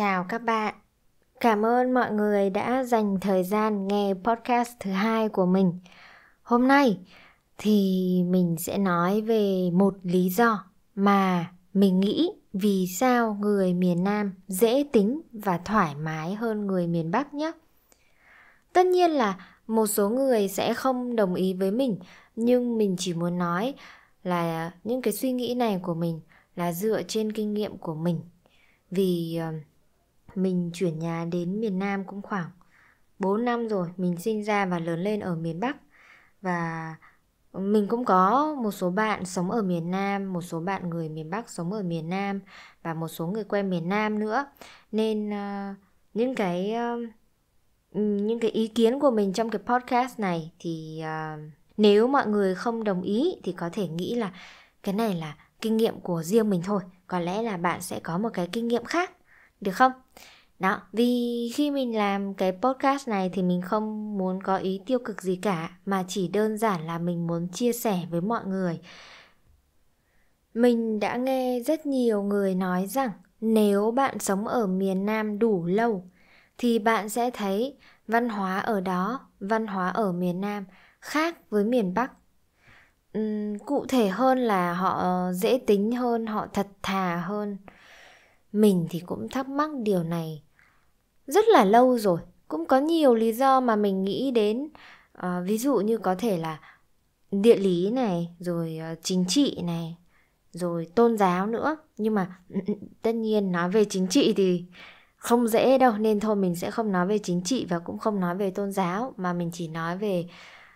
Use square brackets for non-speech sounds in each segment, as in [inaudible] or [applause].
chào các bạn. Cảm ơn mọi người đã dành thời gian nghe podcast thứ hai của mình. Hôm nay thì mình sẽ nói về một lý do mà mình nghĩ vì sao người miền Nam dễ tính và thoải mái hơn người miền Bắc nhé. Tất nhiên là một số người sẽ không đồng ý với mình, nhưng mình chỉ muốn nói là những cái suy nghĩ này của mình là dựa trên kinh nghiệm của mình vì uh, mình chuyển nhà đến miền Nam cũng khoảng 4 năm rồi, mình sinh ra và lớn lên ở miền Bắc và mình cũng có một số bạn sống ở miền Nam, một số bạn người miền Bắc sống ở miền Nam và một số người quen miền Nam nữa. Nên uh, những cái uh, những cái ý kiến của mình trong cái podcast này thì uh, nếu mọi người không đồng ý thì có thể nghĩ là cái này là kinh nghiệm của riêng mình thôi, có lẽ là bạn sẽ có một cái kinh nghiệm khác được không đó vì khi mình làm cái podcast này thì mình không muốn có ý tiêu cực gì cả mà chỉ đơn giản là mình muốn chia sẻ với mọi người mình đã nghe rất nhiều người nói rằng nếu bạn sống ở miền nam đủ lâu thì bạn sẽ thấy văn hóa ở đó văn hóa ở miền nam khác với miền bắc uhm, cụ thể hơn là họ ờ, dễ tính hơn họ thật thà hơn mình thì cũng thắc mắc điều này rất là lâu rồi, cũng có nhiều lý do mà mình nghĩ đến. À, ví dụ như có thể là địa lý này, rồi ờ, chính trị này, rồi tôn giáo nữa. Nhưng mà ừ, ừ, tất nhiên nói về chính trị thì không dễ đâu nên thôi mình sẽ không nói về chính trị và cũng không nói về tôn giáo mà mình chỉ nói về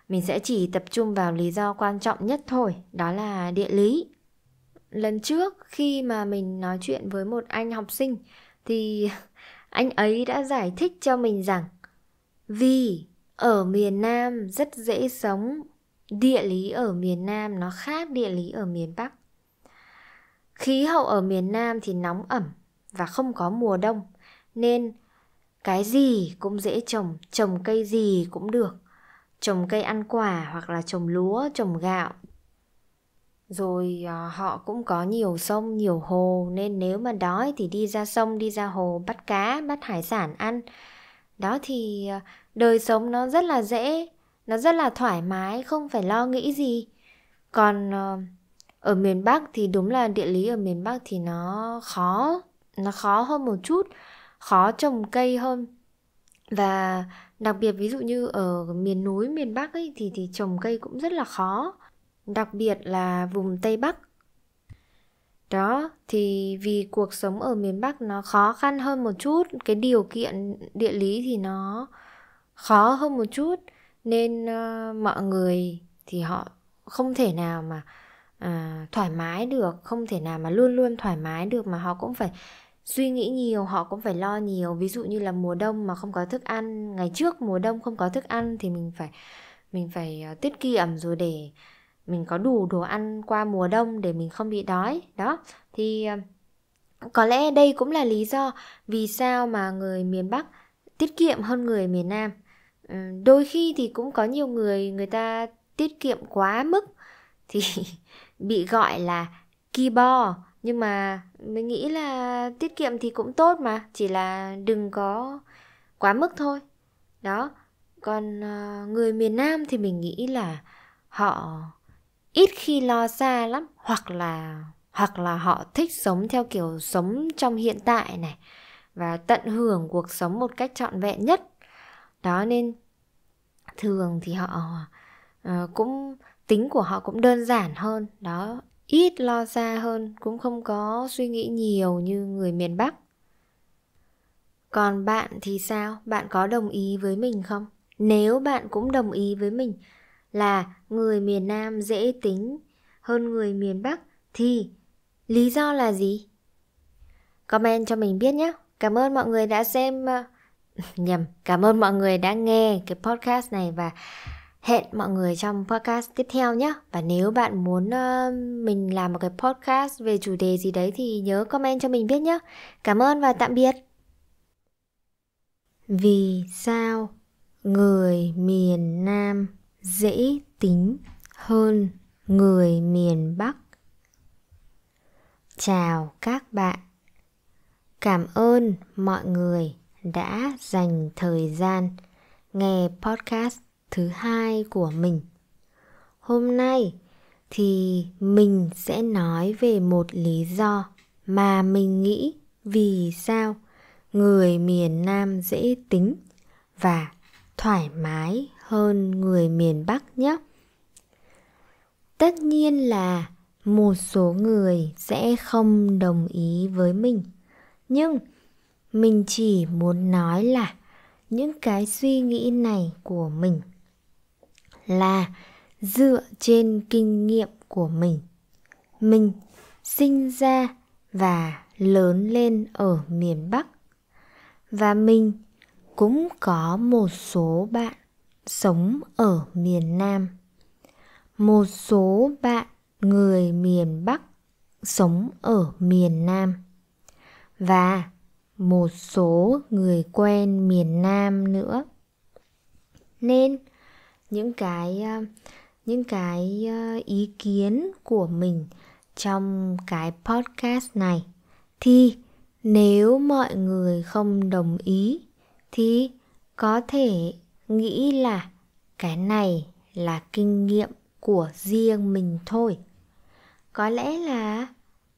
mình sẽ chỉ tập trung vào lý do quan trọng nhất thôi, đó là địa lý lần trước khi mà mình nói chuyện với một anh học sinh thì [laughs] anh ấy đã giải thích cho mình rằng vì ở miền Nam rất dễ sống, địa lý ở miền Nam nó khác địa lý ở miền Bắc. Khí hậu ở miền Nam thì nóng ẩm và không có mùa đông nên cái gì cũng dễ trồng, trồng cây gì cũng được. Trồng cây ăn quả hoặc là trồng lúa, trồng gạo, rồi à, họ cũng có nhiều sông, nhiều hồ nên nếu mà đói thì đi ra sông, đi ra hồ bắt cá, bắt hải sản ăn. Đó thì à, đời sống nó rất là dễ, nó rất là thoải mái, không phải lo nghĩ gì. Còn à, ở miền Bắc thì đúng là địa lý ở miền Bắc thì nó khó, nó khó hơn một chút, khó trồng cây hơn. Và đặc biệt ví dụ như ở miền núi miền Bắc ấy thì thì trồng cây cũng rất là khó đặc biệt là vùng Tây Bắc. Đó, thì vì cuộc sống ở miền Bắc nó khó khăn hơn một chút, cái điều kiện địa lý thì nó khó hơn một chút nên uh, mọi người thì họ không thể nào mà uh, thoải mái được, không thể nào mà luôn luôn thoải mái được mà họ cũng phải suy nghĩ nhiều họ cũng phải lo nhiều ví dụ như là mùa đông mà không có thức ăn ngày trước mùa đông không có thức ăn thì mình phải mình phải ờ, tiết kiệm rồi để mình có đủ đồ ăn qua mùa đông để mình không bị đói đó thì ờ, có lẽ đây cũng là lý do vì sao mà người miền bắc tiết kiệm hơn người miền nam ừ, đôi khi thì cũng có nhiều người người ta tiết kiệm quá mức [laughs] thì bị gọi là kibo nhưng mà mình nghĩ là tiết kiệm thì cũng tốt mà chỉ là đừng có quá mức thôi đó còn ờ, người miền nam thì mình nghĩ là họ ít khi lo xa lắm hoặc là hoặc là họ thích sống theo kiểu sống trong hiện tại này và tận hưởng cuộc sống một cách trọn vẹn nhất đó nên thường thì họ uh, cũng tính của họ cũng đơn giản hơn đó ít lo xa hơn cũng không có suy nghĩ nhiều như người miền bắc còn bạn thì sao bạn có đồng ý với mình không nếu bạn cũng đồng ý với mình là người miền Nam dễ tính hơn người miền Bắc thì lý do là gì? Comment cho mình biết nhé. Cảm ơn mọi người đã xem ờ, [laughs] nhầm, cảm ơn mọi người đã nghe cái podcast này và hẹn mọi người trong podcast tiếp theo nhé và nếu bạn muốn ờ, mình làm một cái podcast về chủ đề gì đấy thì nhớ comment cho mình biết nhé cảm ơn và tạm biệt vì sao người miền nam dễ tính hơn người miền bắc chào các bạn cảm ơn mọi người đã dành thời gian nghe podcast thứ hai của mình hôm nay thì mình sẽ nói về một lý do mà mình nghĩ vì sao người miền nam dễ tính và thoải mái hơn người miền Bắc nhé. Tất nhiên là một số người sẽ không đồng ý với mình, nhưng mình chỉ muốn nói là những cái suy nghĩ này của mình là dựa trên kinh nghiệm của mình. Mình sinh ra và lớn lên ở miền Bắc và mình cũng có một số bạn sống ở miền Nam. Một số bạn người miền Bắc sống ở miền Nam. Và một số người quen miền Nam nữa. Nên những cái ờ, những cái ờ, ý kiến của mình trong cái podcast này thì nếu mọi người không đồng ý thì có thể nghĩ là cái này là kinh nghiệm của riêng mình thôi có lẽ là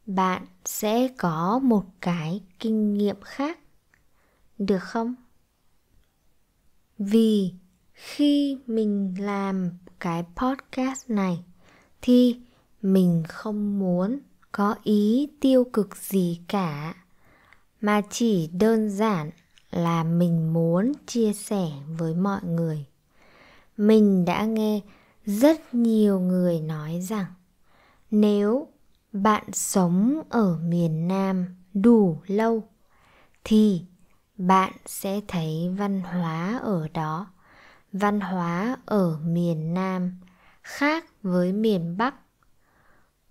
bạn sẽ có một cái kinh nghiệm khác được không vì khi mình làm cái podcast này thì mình không muốn có ý tiêu cực gì cả mà chỉ đơn giản là mình muốn chia sẻ với mọi người mình đã nghe rất nhiều người nói rằng nếu bạn sống ở miền nam đủ lâu thì bạn sẽ thấy văn hóa ở đó văn hóa ở miền nam khác với miền bắc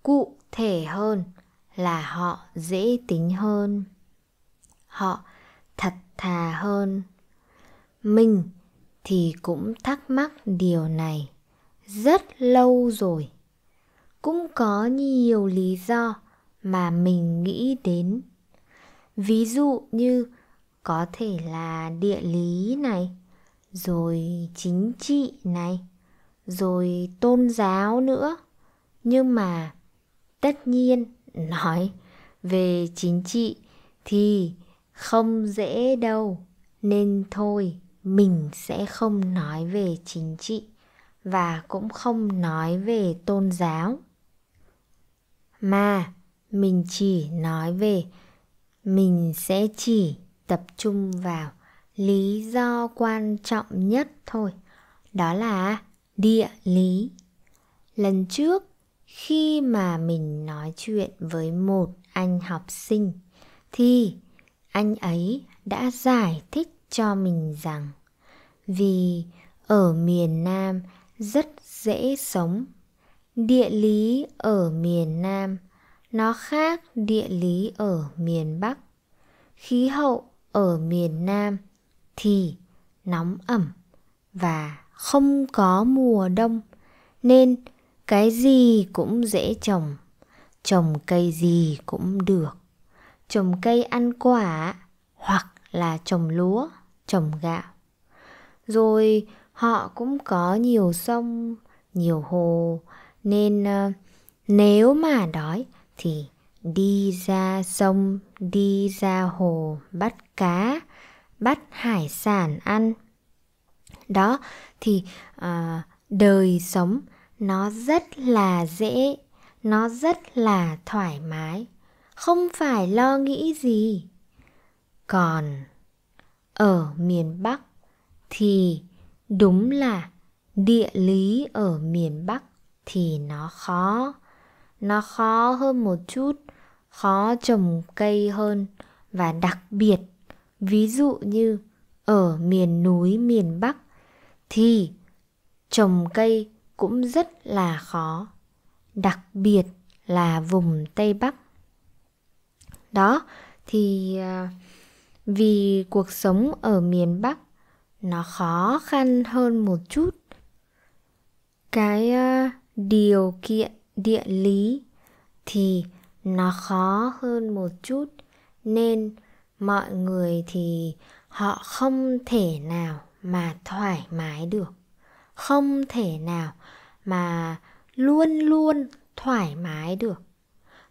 cụ thể hơn là họ dễ tính hơn họ thật thà hơn mình thì cũng thắc mắc điều này rất lâu rồi cũng có nhiều lý do mà mình nghĩ đến ví dụ như có thể là địa lý này rồi chính trị này rồi tôn giáo nữa nhưng mà tất nhiên nói về chính trị thì không dễ đâu nên thôi mình sẽ không nói về chính trị và cũng không nói về tôn giáo mà mình chỉ nói về mình sẽ chỉ tập trung vào lý do quan trọng nhất thôi đó là địa lý lần trước khi mà mình nói chuyện với một anh học sinh thì anh ấy đã giải thích cho mình rằng vì ở miền Nam rất dễ sống. Địa lý ở miền Nam nó khác địa lý ở miền Bắc. Khí hậu ở miền Nam thì nóng ẩm và không có mùa đông nên cái gì cũng dễ trồng, trồng cây gì cũng được trồng cây ăn quả hoặc là trồng lúa, trồng gạo. Rồi họ cũng có nhiều sông, nhiều hồ nên ờ, nếu mà đói thì đi ra sông, đi ra hồ bắt cá, bắt hải sản ăn. Đó thì à, đời sống nó rất là dễ, nó rất là thoải mái không phải lo nghĩ gì còn ở miền bắc thì đúng là địa lý ở miền bắc thì nó khó nó khó hơn một chút khó trồng cây hơn và đặc biệt ví dụ như ở miền núi miền bắc thì trồng cây cũng rất là khó đặc biệt là vùng tây bắc đó thì à, vì cuộc sống ở miền bắc nó khó khăn hơn một chút cái à, điều kiện địa lý thì nó khó hơn một chút nên mọi người thì họ không thể nào mà thoải mái được không thể nào mà luôn luôn thoải mái được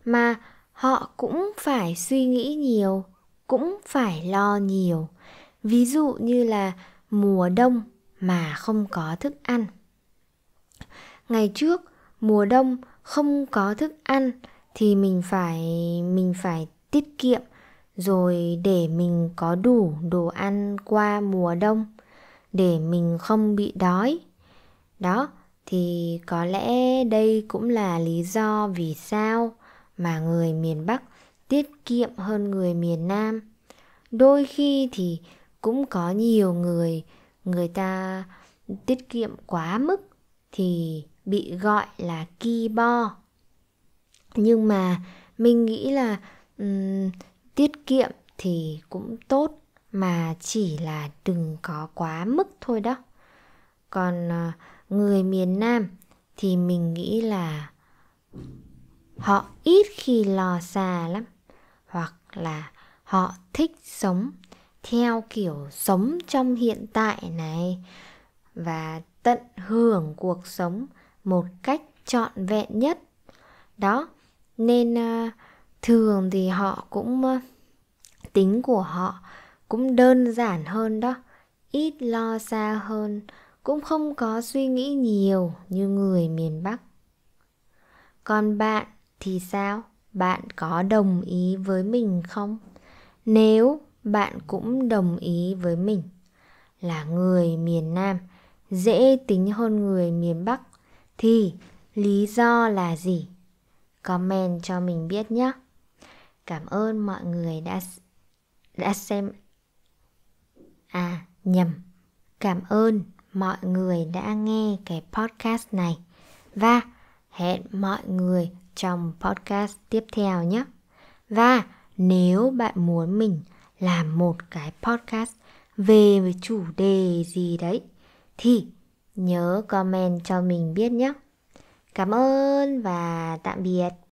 mà họ cũng phải suy nghĩ nhiều cũng phải lo nhiều ví dụ như là mùa đông mà không có thức ăn ngày trước mùa đông không có thức ăn thì mình phải mình phải tiết kiệm rồi để mình có đủ đồ ăn qua mùa đông để mình không bị đói đó thì có lẽ đây cũng là lý do vì sao mà người miền Bắc tiết kiệm hơn người miền Nam. Đôi khi thì cũng có nhiều người người ta tiết kiệm quá mức thì bị gọi là ki bo. Nhưng mà mình nghĩ là um, tiết kiệm thì cũng tốt mà chỉ là đừng có quá mức thôi đó. Còn uh, người miền Nam thì mình nghĩ là Họ ít khi lò xà lắm Hoặc là họ thích sống theo kiểu sống trong hiện tại này Và tận hưởng cuộc sống một cách trọn vẹn nhất Đó, nên ờ, thường thì họ cũng ờ, tính của họ cũng đơn giản hơn đó ít lo xa hơn cũng không có suy nghĩ nhiều như người miền bắc còn bạn thì sao bạn có đồng ý với mình không nếu bạn cũng đồng ý với mình là người miền nam dễ tính hơn người miền bắc thì lý do là gì comment cho mình biết nhé cảm ơn mọi người đã đã xem à nhầm cảm ơn mọi người đã nghe cái podcast này và hẹn mọi người trong podcast tiếp theo nhé. Và nếu bạn muốn mình làm một cái podcast về chủ đề gì đấy thì nhớ comment cho mình biết nhé. Cảm ơn và tạm biệt.